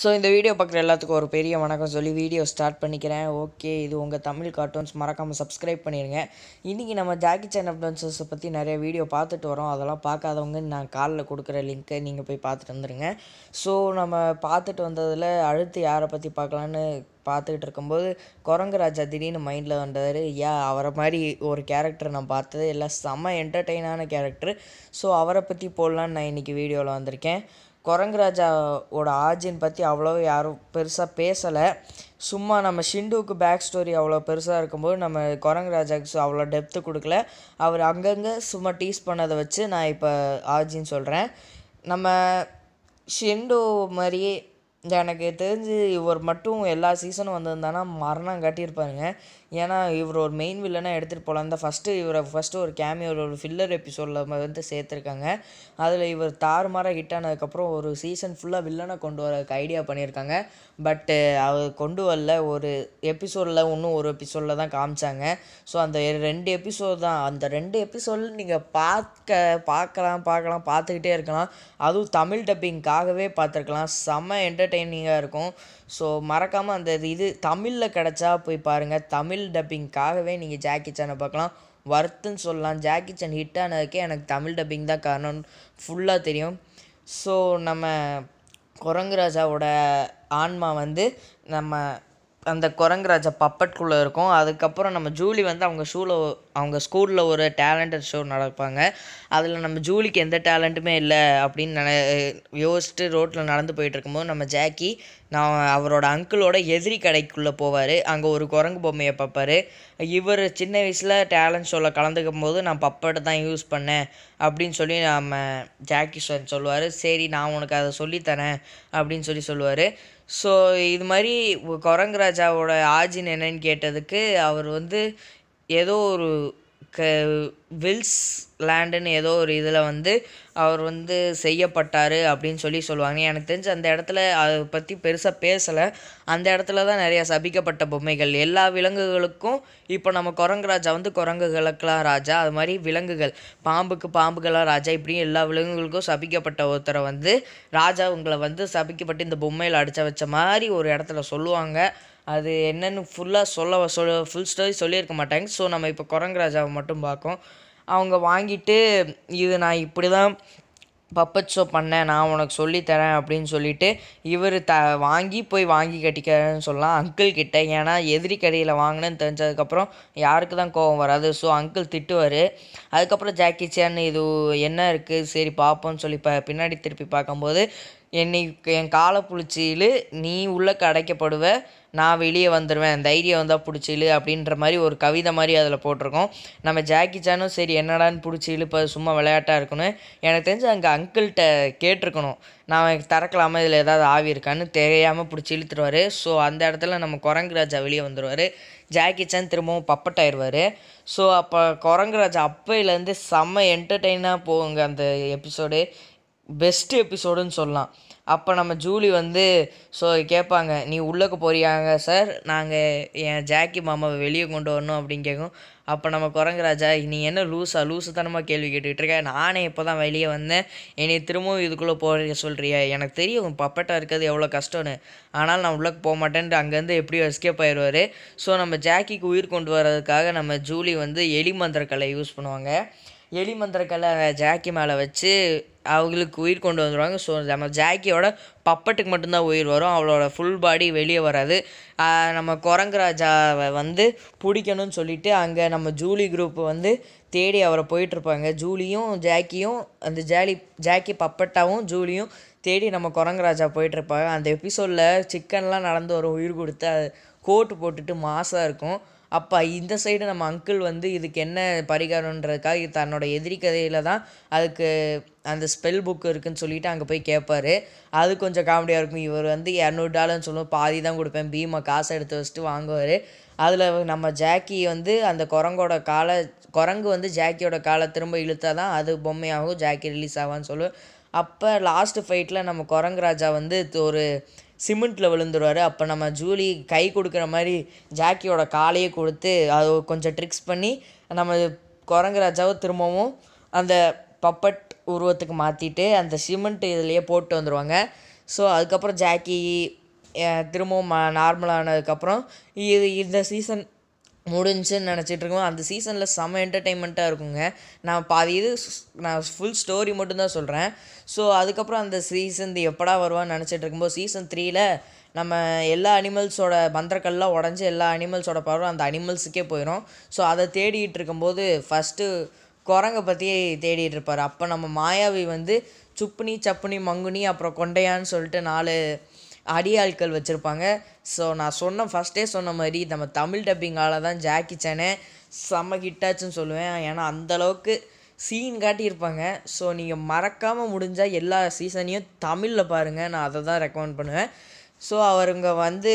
so இந்த video பார்க்குற எல்லாத்துக்கும் ஒரு பெரிய வணக்கம் சொல்லி வீடியோ ஸ்டார்ட் பண்ணிக்கிறேன் ஓகே இது உங்கள் தமிழ் கார்ட்டூன்ஸ் மறக்காமல் சப்ஸ்கிரைப் பண்ணிடுங்க இன்றைக்கி நம்ம ஜாக்கி சேன் அப்டன்சஸை பற்றி நிறைய வீடியோ பார்த்துட்டு வரோம் அதெல்லாம் பார்க்காதவங்க நான் காலில் கொடுக்குற லிங்க்கை நீங்கள் போய் பார்த்துட்டு வந்துடுங்க ஸோ நம்ம பார்த்துட்டு வந்ததில் அழுத்து யாரை பற்றி பார்க்கலான்னு பார்த்துக்கிட்டு இருக்கும்போது குரங்கு ராஜா திடீர்னு மைண்டில் வந்தார் ஏன் அவரை மாதிரி ஒரு கேரக்டர் நான் பார்த்தது எல்லாம் செம்ம என்டர்டெயினான கேரக்டர் ஸோ அவரை பற்றி போடலான்னு நான் இன்றைக்கி வீடியோவில் வந்திருக்கேன் குரங்கு ராஜாவோட ஆஜின் பற்றி அவ்வளோ யாரும் பெருசாக பேசலை சும்மா நம்ம ஷிண்டுவுக்கு பேக் ஸ்டோரி அவ்வளோ பெருசாக இருக்கும்போது நம்ம குரங்கு ராஜாவுக்கு அவ்வளோ டெப்த்து கொடுக்கல அவர் அங்கங்கே சும்மா டீஸ் பண்ணதை வச்சு நான் இப்போ ஆஜின்னு சொல்கிறேன் நம்ம ஷிண்டு மாதிரியே எனக்கு தெரிஞ்சு இவர் மட்டும் எல்லா சீசனும் வந்திருந்தானா மரணம் கட்டியிருப்பாருங்க ஏன்னா இவர் ஒரு மெயின் வில்லனாக எடுத்துகிட்டு போகலாம் தான் ஃபஸ்ட்டு இவரை ஃபஸ்ட்டு ஒரு கேமியோ ஒரு ஃபில்லர் எபிசோடில் வந்து சேர்த்துருக்காங்க அதில் இவர் தாறுமாறாக ஹிட் ஆனதுக்கப்புறம் ஒரு சீசன் ஃபுல்லாக வில்லனை கொண்டு வரதுக்கு ஐடியா பண்ணியிருக்காங்க பட்டு அவர் கொண்டு வரல ஒரு எபிசோடில் இன்னும் ஒரு எபிசோடில் தான் காமிச்சாங்க ஸோ அந்த ரெண்டு எபிசோடு தான் அந்த ரெண்டு எபிசோட் நீங்கள் பார்க்க பார்க்கலாம் பார்க்கலாம் பார்த்துக்கிட்டே இருக்கலாம் அதுவும் தமிழ் டப்பிங்காகவே பார்த்துருக்கலாம் செம்ம என்டர்டெய்னிங்காக இருக்கும் ஸோ மறக்காமல் அந்த இது தமிழில் கிடச்சா போய் பாருங்கள் தமிழ் டப்பிங்காகவே நீங்கள் ஜாக்கி சேனை பார்க்கலாம் ஒர்த்துன்னு சொல்லலாம் ஜாக்கி சேன் ஹிட் ஆனதுக்கே எனக்கு தமிழ் டப்பிங் தான் காரணம் ஃபுல்லாக தெரியும் ஸோ நம்ம குரங்கு ராஜாவோட ஆன்மா வந்து நம்ம அந்த குரங்குராஜா பப்பட்குள்ளே இருக்கும் அதுக்கப்புறம் நம்ம ஜூலி வந்து அவங்க ஷூவில் அவங்க ஸ்கூலில் ஒரு டேலண்டட் ஷோ நடப்பாங்க அதில் நம்ம ஜூலிக்கு எந்த டேலண்ட்டுமே இல்லை அப்படின்னு நினை யோசிச்சுட்டு ரோட்டில் நடந்து போயிட்டுருக்கும்போது நம்ம ஜாக்கி நான் அவரோட அங்கிளோட எதிரி கடைக்குள்ளே போவார் அங்கே ஒரு குரங்கு பொம்மையை பார்ப்பார் இவர் சின்ன வயசில் டேலண்ட் ஷோவில் கலந்துக்கும் போது நான் பப்பட்டை தான் யூஸ் பண்ணேன் அப்படின்னு சொல்லி நம்ம ஜாக்கி சார் சொல்லுவார் சரி நான் உனக்கு அதை சொல்லித்தரேன் அப்படின்னு சொல்லி சொல்லுவார் ஸோ இது மாதிரி குரங்கு ராஜாவோட ஆஜின் என்னன்னு கேட்டதுக்கு அவர் வந்து ஏதோ ஒரு க வில்ஸ் லேண்டுன்னு ஏதோ ஒரு இதில் வந்து அவர் வந்து செய்யப்பட்டார் அப்படின்னு சொல்லி சொல்லுவாங்க எனக்கு தெரிஞ்சு அந்த இடத்துல அதை பற்றி பெருசாக பேசலை அந்த இடத்துல தான் நிறையா சபிக்கப்பட்ட பொம்மைகள் எல்லா விலங்குகளுக்கும் இப்போ நம்ம குரங்கு ராஜா வந்து குரங்குகளுக்கெல்லாம் ராஜா அது மாதிரி விலங்குகள் பாம்புக்கு பாம்புகளாக ராஜா இப்படியும் எல்லா விலங்குகளுக்கும் சபிக்கப்பட்ட ஒருத்தரை வந்து ராஜா உங்களை வந்து சபிக்கப்பட்டு இந்த பொம்மையில் அடித்த வச்ச மாதிரி ஒரு இடத்துல சொல்லுவாங்க அது என்னென்னு ஃபுல்லாக சொல்ல சொல்ல ஃபுல் ஸ்டோரி சொல்லியிருக்க மாட்டாங்க ஸோ நம்ம இப்போ குரங்கு ராஜாவை மட்டும் பார்க்கோம் அவங்க வாங்கிட்டு இது நான் இப்படி தான் பப்பட் ஷோ பண்ணேன் நான் உனக்கு சொல்லித்தரேன் அப்படின்னு சொல்லிட்டு இவர் த வாங்கி போய் வாங்கி கட்டிக்கிறேன்னு சொல்லலாம் அங்கிள் கிட்ட ஏன்னா எதிரி கடையில் வாங்கினேன்னு தெரிஞ்சதுக்கப்புறம் யாருக்கு தான் கோவம் வராது ஸோ அங்கிள் திட்டுவார் அதுக்கப்புறம் ஜாக்கி சேன் இது என்ன இருக்குது சரி பார்ப்போம்னு சொல்லி ப பின்னாடி திருப்பி பார்க்கும்போது என்னை என் காலை பிடிச்சி நீ உள்ளே கடைக்கப்படுவ நான் வெளியே வந்துடுவேன் தைரியம் வந்தால் பிடிச்சி அப்படின்ற மாதிரி ஒரு கவிதை மாதிரி அதில் போட்டிருக்கோம் நம்ம ஜாக்கி சானும் சரி என்னடான்னு பிடிச்சி இப்போ சும்மா விளையாட்டாக இருக்குன்னு எனக்கு தெரிஞ்சு அங்கே அங்கிள்கிட்ட கேட்டிருக்கணும் நான் திறக்கலாமல் இதில் ஏதாவது ஆவி இருக்கான்னு தெரியாமல் பிடிச்சி இழுத்துருவார் ஸோ அந்த இடத்துல நம்ம குரங்கு ராஜா வெளியே வந்துடுவார் ஜாக்கி சான் திரும்பவும் பப்பட்டாயிடுவார் ஸோ அப்போ குரங்கு ராஜா அப்பையிலேருந்து செம்ம என்டர்டெயினாக போகுங்க அந்த எபிசோடு பெஸ்ட் எபிசோடுன்னு சொல்லலாம் அப்போ நம்ம ஜூலி வந்து ஸோ கேட்பாங்க நீ உள்ளக்கு போறியாங்க சார் நாங்கள் என் ஜாக்கி மாமாவை வெளியே கொண்டு வரணும் அப்படின்னு கேட்கும் அப்போ நம்ம குரங்குராஜா நீ என்ன லூஸா லூஸு தானமாக கேள்வி கேட்டுக்கிட்டு இருக்க நானே இப்போ தான் வெளியே வந்தேன் என்னை திரும்பவும் இதுக்குள்ளே போகிற சொல்கிறியா எனக்கு தெரியும் பப்பட்டாக இருக்கிறது எவ்வளோ கஷ்டம்னு ஆனால் நான் உள்ளக்கு போக மாட்டேன்ட்டு அங்கேருந்து எப்படியோ எஸ்கேப் ஆயிடுவார் ஸோ நம்ம ஜாக்கிக்கு உயிர் கொண்டு வர்றதுக்காக நம்ம ஜூலி வந்து எலி கலை யூஸ் பண்ணுவாங்க எலிமந்திரக்கெல்லாம் ஜாக்கி மேலே வச்சு அவங்களுக்கு உயிர் கொண்டு வந்துடுவாங்க ஸோ நம்ம ஜாக்கியோட பப்பட்டுக்கு மட்டும்தான் உயிர் வரும் அவளோட ஃபுல் பாடி வெளியே வராது நம்ம குரங்குராஜாவை வந்து பிடிக்கணும்னு சொல்லிட்டு அங்கே நம்ம ஜூலி குரூப் வந்து தேடி அவரை போயிட்டுருப்பாங்க ஜூலியும் ஜாக்கியும் அந்த ஜாலி ஜாக்கி பப்பட்டாவும் ஜூலியும் தேடி நம்ம குரங்குராஜா போயிட்டுருப்பாங்க அந்த எபிசோடில் சிக்கன்லாம் நடந்து வரும் உயிர் கொடுத்து அது கோட்டு போட்டுட்டு மாசாக இருக்கும் அப்போ இந்த சைடு நம்ம அங்கிள் வந்து இதுக்கு என்ன பரிகாரன்றதுக்காக தன்னோட எதிரி கதையில் தான் அதுக்கு அந்த ஸ்பெல் புக் இருக்குன்னு சொல்லிவிட்டு அங்கே போய் கேட்பார் அது கொஞ்சம் காமெடியாக இருக்கும் இவர் வந்து இரநூறு டாலர்னு சொல்லுவோம் பாதி தான் கொடுப்பேன் பீமா காசை எடுத்து வச்சுட்டு வாங்குவார் அதில் நம்ம ஜாக்கி வந்து அந்த குரங்கோட காலை குரங்கு வந்து ஜாக்கியோட காலை திரும்ப இழுத்தால் தான் அது பொம்மையாகும் ஜாக்கி ரிலீஸ் ஆகான்னு சொல்லுவேன் அப்போ லாஸ்ட்டு ஃபைட்டில் நம்ம குரங்கு ராஜா வந்து ஒரு சிமெண்ட்டில் விழுந்துருவார் அப்போ நம்ம ஜூலி கை கொடுக்குற மாதிரி ஜாக்கியோட காலையே கொடுத்து அது கொஞ்சம் ட்ரிக்ஸ் பண்ணி நம்ம குரங்கு ராஜாவை திரும்பவும் அந்த பப்பட் உருவத்துக்கு மாற்றிட்டு அந்த சிமெண்ட் இதுலேயே போட்டு வந்துடுவாங்க ஸோ அதுக்கப்புறம் ஜாக்கி திரும்பவும் நார்மலானதுக்கப்புறம் இது இந்த சீசன் முடிஞ்சுன்னு நினச்சிட்டு இருக்கோம் அந்த சீசனில் செம்ம என்டர்டெயின்மெண்ட்டாக இருக்குங்க நான் பாதி இது நான் ஃபுல் ஸ்டோரி மட்டும்தான் சொல்கிறேன் ஸோ அதுக்கப்புறம் அந்த சீசன் இது எப்படா வருவான்னு நினச்சிட்டு இருக்கும்போது சீசன் த்ரீயில் நம்ம எல்லா அனிமல்ஸோட மந்திரக்கல்லாம் உடஞ்சி எல்லா அனிமல்ஸோட பருவம் அந்த அனிமல்ஸுக்கே போயிடும் ஸோ அதை தேடிட்டு இருக்கும்போது ஃபஸ்ட்டு குரங்கை பற்றியே தேடிட்டு இருப்பார் அப்போ நம்ம மாயாவி வந்து சுப்புனி சப்புனி மங்குனி அப்புறம் கொண்டையான்னு சொல்லிட்டு நாலு அடியாட்கள் வச்சுருப்பாங்க ஸோ நான் சொன்ன ஃபஸ்ட்டே சொன்ன மாதிரி நம்ம தமிழ் டப்பிங்கால் தான் ஜாக்கி சேனே செம்ம ஹிட்டாச்சுன்னு சொல்லுவேன் ஏன்னா அந்தளவுக்கு சீன் காட்டியிருப்பாங்க ஸோ நீங்கள் மறக்காமல் முடிஞ்சால் எல்லா சீசனையும் தமிழில் பாருங்கள் நான் அதை தான் ரெக்கமெண்ட் பண்ணுவேன் ஸோ அவருங்க வந்து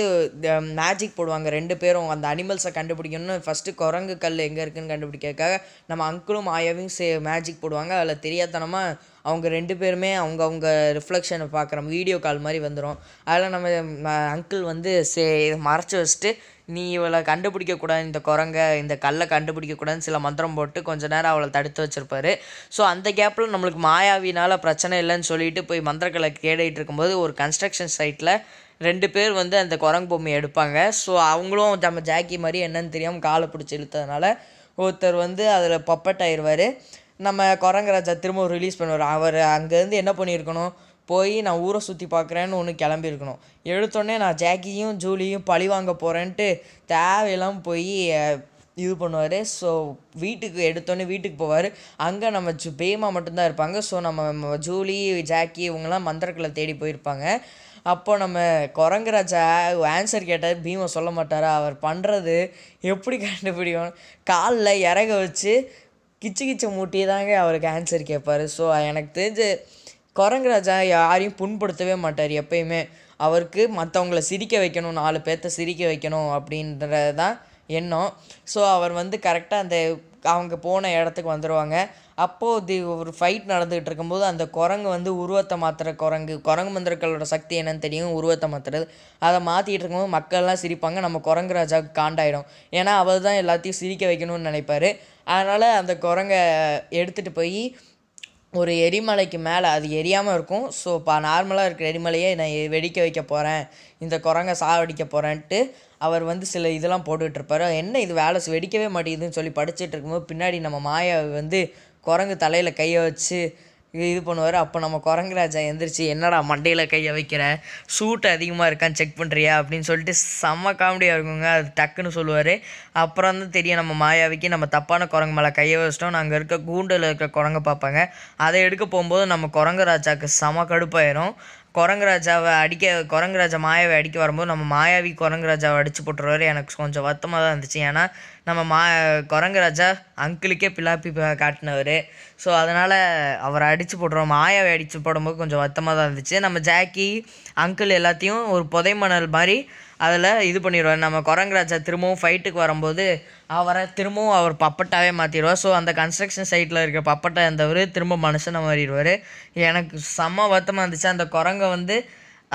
மேஜிக் போடுவாங்க ரெண்டு பேரும் அந்த அனிமல்ஸை கண்டுபிடிக்கணும்னு ஃபஸ்ட்டு குரங்கு கல் எங்கே இருக்குதுன்னு கண்டுபிடிக்கிறதுக்காக நம்ம அங்கிளும் ஆயாவையும் சே மேஜிக் போடுவாங்க அதில் தெரியாதனமாக அவங்க ரெண்டு பேருமே அவங்கவுங்க ரிஃப்ளெக்ஷனை பார்க்குற வீடியோ கால் மாதிரி வந்துடும் அதில் நம்ம அங்கிள் வந்து சே மறைச்சி வச்சுட்டு நீ இவளை கண்டுபிடிக்கக்கூடாது இந்த குரங்க இந்த கல்லை கண்டுபிடிக்கக்கூடாதுன்னு சில மந்திரம் போட்டு கொஞ்ச நேரம் அவளை தடுத்து வச்சுருப்பாரு ஸோ அந்த கேப்பில் நம்மளுக்கு மாயாவினால் பிரச்சனை இல்லைன்னு சொல்லிட்டு போய் மந்திரக்கலை தேடிட்டு இருக்கும்போது ஒரு கன்ஸ்ட்ரக்ஷன் சைட்டில் ரெண்டு பேர் வந்து அந்த குரங்கு பொம்மை எடுப்பாங்க ஸோ அவங்களும் நம்ம ஜாக்கி மாதிரி என்னன்னு தெரியாமல் காலை பிடிச்சி இழுத்ததுனால ஒருத்தர் வந்து அதில் பப்பட் ஆயிடுவார் நம்ம குரங்கராஜா திரும்ப ரிலீஸ் பண்ணுவார் அவர் அங்கேருந்து என்ன பண்ணியிருக்கணும் போய் நான் ஊரை சுற்றி பார்க்குறேன்னு ஒன்று கிளம்பியிருக்கணும் எழுத்தோடனே நான் ஜாக்கியும் ஜூலியும் பழி வாங்க போகிறேன்ட்டு தேவையெல்லாம் போய் இது பண்ணுவார் ஸோ வீட்டுக்கு எடுத்தோன்னே வீட்டுக்கு போவார் அங்கே நம்ம ஜு பேமா மட்டும்தான் இருப்பாங்க ஸோ நம்ம ஜூலி ஜாக்கி இவங்கெல்லாம் மந்திரக்குள்ளே தேடி போயிருப்பாங்க அப்போ நம்ம குரங்குராஜா ஆன்சர் கேட்டார் பீமா சொல்ல மாட்டார் அவர் பண்ணுறது எப்படி கண்டுபிடிக்கும் காலில் இறக வச்சு கிச்சு கிச்ச மூட்டியே தாங்க அவருக்கு ஆன்சர் கேட்பார் ஸோ எனக்கு தெரிஞ்சு குரங்கராஜா யாரையும் புண்படுத்தவே மாட்டார் எப்பயுமே அவருக்கு மற்றவங்கள சிரிக்க வைக்கணும் நாலு பேர்த்த சிரிக்க வைக்கணும் அப்படின்றது தான் எண்ணம் ஸோ அவர் வந்து கரெக்டாக அந்த அவங்க போன இடத்துக்கு வந்துடுவாங்க அப்போது தி ஒரு ஃபைட் நடந்துகிட்டு இருக்கும்போது அந்த குரங்கு வந்து உருவத்தை மாத்துற குரங்கு குரங்கு மந்திரக்களோட சக்தி என்னன்னு தெரியும் உருவத்தை மாத்துறது அதை மாற்றிட்டு இருக்கும்போது மக்கள்லாம் சிரிப்பாங்க நம்ம குரங்கு ராஜாவுக்கு காண்டாயிடும் ஏன்னா அவர் தான் எல்லாத்தையும் சிரிக்க வைக்கணும்னு நினைப்பார் அதனால் அந்த குரங்கை எடுத்துகிட்டு போய் ஒரு எரிமலைக்கு மேலே அது எரியாமல் இருக்கும் ஸோ இப்போ நார்மலாக இருக்கிற எரிமலையை நான் வெடிக்க வைக்க போகிறேன் இந்த குரங்கை சாவடிக்க போகிறேன்ட்டு அவர் வந்து சில இதெல்லாம் போட்டுட்ருப்பார் என்ன இது வேலை வெடிக்கவே மாட்டேங்குதுன்னு சொல்லி படிச்சுட்டு இருக்கும்போது பின்னாடி நம்ம மாயாவை வந்து குரங்கு தலையில் கையை வச்சு இது பண்ணுவார் அப்போ நம்ம குரங்கு ராஜா எந்திரிச்சு என்னடா மண்டையில் கையை வைக்கிற சூட்டு அதிகமாக இருக்கான்னு செக் பண்ணுறியா அப்படின்னு சொல்லிட்டு செம்ம காமெடியாக இருக்குங்க அது டக்குன்னு சொல்லுவார் அப்புறம் தான் தெரியும் நம்ம மாயாவிக்கு நம்ம தப்பான குரங்கு மேலே கையை வச்சிட்டோம் நாங்கள் இருக்க கூண்டில் இருக்க குரங்கு பார்ப்பாங்க அதை எடுக்க போகும்போது நம்ம குரங்கு ராஜாவுக்கு செம கடுப்பாயிரும் குரங்கு ராஜாவை அடிக்க ராஜா மாயாவை அடிக்க வரும்போது நம்ம மாயாவி ராஜாவை அடித்து போட்டுருவாரு எனக்கு கொஞ்சம் வருத்தமாக தான் இருந்துச்சு ஏன்னா நம்ம மா குரங்கு ராஜா அங்கிளுக்கே பிள்ளாப்பி காட்டினவர் ஸோ அதனால் அவரை அடித்து போடுறோம் மாயாவை அடித்து போடும்போது கொஞ்சம் வருத்தமாக தான் இருந்துச்சு நம்ம ஜாக்கி அங்கிள் எல்லாத்தையும் ஒரு புதை மணல் மாதிரி அதில் இது பண்ணிடுவார் நம்ம குரங்கராஜா திரும்பவும் ஃபைட்டுக்கு வரும்போது அவரை திரும்பவும் அவர் பப்பட்டாவே மாற்றிடுவார் ஸோ அந்த கன்ஸ்ட்ரக்ஷன் சைட்டில் இருக்கிற பப்பட்டா இருந்தவர் திரும்ப மனுஷனை மாறிடுவார் எனக்கு செம்ம வருத்தமாக இருந்துச்சு அந்த குரங்கை வந்து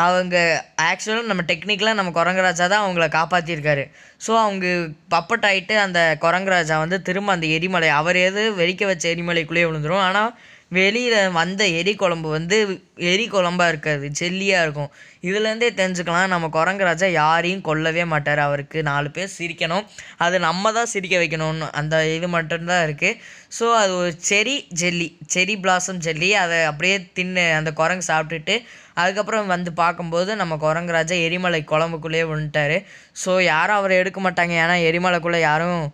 அவங்க ஆக்சுவலாக நம்ம டெக்னிக்கலாக நம்ம குரங்கராஜா தான் அவங்கள காப்பாற்றிருக்காரு ஸோ அவங்க பப்பட்டாயிட்டு அந்த குரங்கராஜா வந்து திரும்ப அந்த எரிமலை அவர் எது வெறிக்க வச்ச எரிமலைக்குள்ளேயே விழுந்துடும் ஆனால் வெளியில் வந்த எரி குழம்பு வந்து எரி குழம்பாக இருக்காது ஜெல்லியாக இருக்கும் இதுலேருந்தே தெரிஞ்சுக்கலாம் நம்ம குரங்கு ராஜா யாரையும் கொல்லவே மாட்டார் அவருக்கு நாலு பேர் சிரிக்கணும் அது நம்ம தான் சிரிக்க வைக்கணும்னு அந்த இது மட்டும்தான் இருக்குது ஸோ அது ஒரு செரி ஜெல்லி செரி பிளாசம் ஜெல்லி அதை அப்படியே தின்னு அந்த குரங்கு சாப்பிட்டுட்டு அதுக்கப்புறம் வந்து பார்க்கும்போது நம்ம குரங்கு ராஜா எரிமலை குழம்புக்குள்ளேயே விழுந்துட்டார் ஸோ யாரும் அவரை எடுக்க மாட்டாங்க ஏன்னா எரிமலைக்குள்ளே யாரும்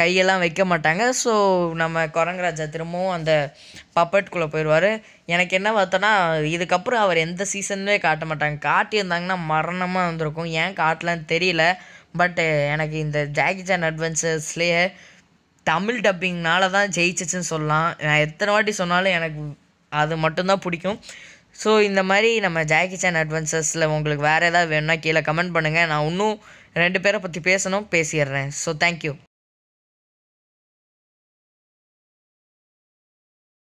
கையெல்லாம் வைக்க மாட்டாங்க ஸோ நம்ம குரங்கராஜா திரும்பவும் அந்த பப்பட்குள்ளே போயிடுவார் எனக்கு என்ன பார்த்தோன்னா இதுக்கப்புறம் அவர் எந்த சீசன்லேயே காட்ட மாட்டாங்க காட்டியிருந்தாங்கன்னா மரணமாக வந்திருக்கும் ஏன் காட்டலான்னு தெரியல பட்டு எனக்கு இந்த ஜாக்கி ஜான் அட்வென்ச்சர்ஸ்லேயே தமிழ் டப்பிங்னால தான் ஜெயிச்சிச்சுன்னு சொல்லலாம் நான் எத்தனை வாட்டி சொன்னாலும் எனக்கு அது மட்டும்தான் பிடிக்கும் ஸோ இந்த மாதிரி நம்ம ஜாக்கி சான் அட்வென்ச்சர்ஸில் உங்களுக்கு வேறு ஏதாவது வேணும்னா கீழே கமெண்ட் பண்ணுங்கள் நான் இன்னும் ரெண்டு பேரை பற்றி பேசணும் பேசிடுறேன் ஸோ தேங்க்யூ